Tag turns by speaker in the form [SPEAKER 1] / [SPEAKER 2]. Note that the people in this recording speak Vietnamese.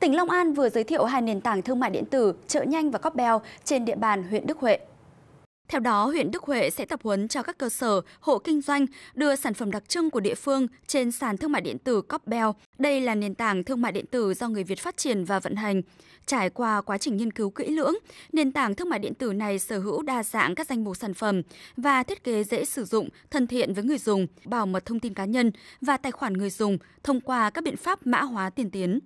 [SPEAKER 1] Tỉnh Long An vừa giới thiệu hai nền tảng thương mại điện tử chợ nhanh và Copbell trên địa bàn huyện Đức Huệ. Theo đó, huyện Đức Huệ sẽ tập huấn cho các cơ sở, hộ kinh doanh đưa sản phẩm đặc trưng của địa phương trên sàn thương mại điện tử Copbell. Đây là nền tảng thương mại điện tử do người Việt phát triển và vận hành. Trải qua quá trình nghiên cứu kỹ lưỡng, nền tảng thương mại điện tử này sở hữu đa dạng các danh mục sản phẩm và thiết kế dễ sử dụng, thân thiện với người dùng, bảo mật thông tin cá nhân và tài khoản người dùng thông qua các biện pháp mã hóa tiên tiến.